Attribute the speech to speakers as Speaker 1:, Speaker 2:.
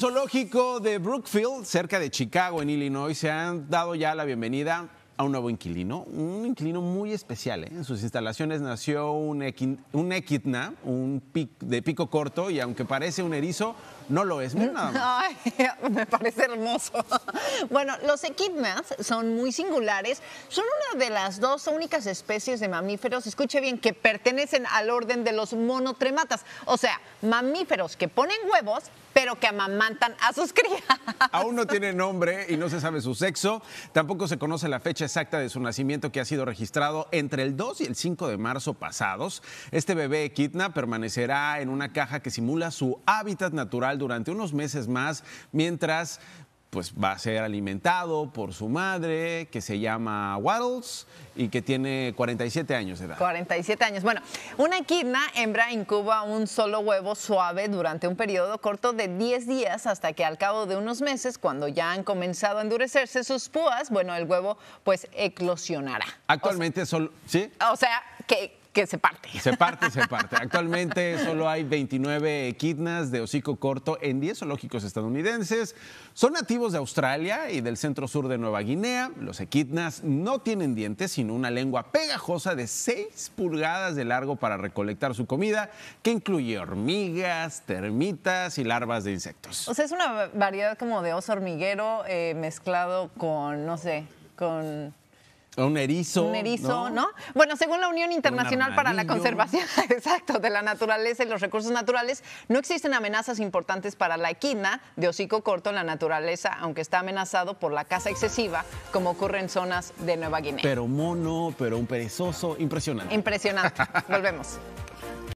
Speaker 1: Zoológico de Brookfield, cerca de Chicago, en Illinois, se han dado ya la bienvenida a un nuevo inquilino, un inquilino muy especial. ¿eh? En sus instalaciones nació un, un equidna, un de pico corto, y aunque parece un erizo, no lo es. Mira nada
Speaker 2: me parece hermoso. Bueno, los equidnas son muy singulares. Son una de las dos únicas especies de mamíferos, escuche bien, que pertenecen al orden de los monotrematas. O sea, mamíferos que ponen huevos, pero que amamantan a sus crías.
Speaker 1: Aún no tiene nombre y no se sabe su sexo. Tampoco se conoce la fecha exacta de su nacimiento que ha sido registrado entre el 2 y el 5 de marzo pasados. Este bebé equidna permanecerá en una caja que simula su hábitat natural durante unos meses más mientras pues va a ser alimentado por su madre, que se llama Waddles y que tiene 47 años de edad.
Speaker 2: 47 años. Bueno, una equidna hembra incuba un solo huevo suave durante un periodo corto de 10 días hasta que al cabo de unos meses, cuando ya han comenzado a endurecerse sus púas, bueno, el huevo pues eclosionará.
Speaker 1: Actualmente solo... ¿Sí?
Speaker 2: O sea, que que se parte.
Speaker 1: Se parte, se parte. Actualmente solo hay 29 equidnas de hocico corto en 10 zoológicos estadounidenses. Son nativos de Australia y del centro sur de Nueva Guinea. Los equidnas no tienen dientes, sino una lengua pegajosa de 6 pulgadas de largo para recolectar su comida, que incluye hormigas, termitas y larvas de insectos.
Speaker 2: O sea, es una variedad como de oso hormiguero eh, mezclado con, no sé, con
Speaker 1: un erizo. Un erizo, ¿no?
Speaker 2: Bueno, según la Unión Internacional para la Conservación exacto, de la Naturaleza y los Recursos Naturales, no existen amenazas importantes para la equina de hocico corto en la naturaleza, aunque está amenazado por la caza excesiva, como ocurre en zonas de Nueva Guinea. Pero
Speaker 1: mono, pero un perezoso, impresionante.
Speaker 2: Impresionante. Volvemos.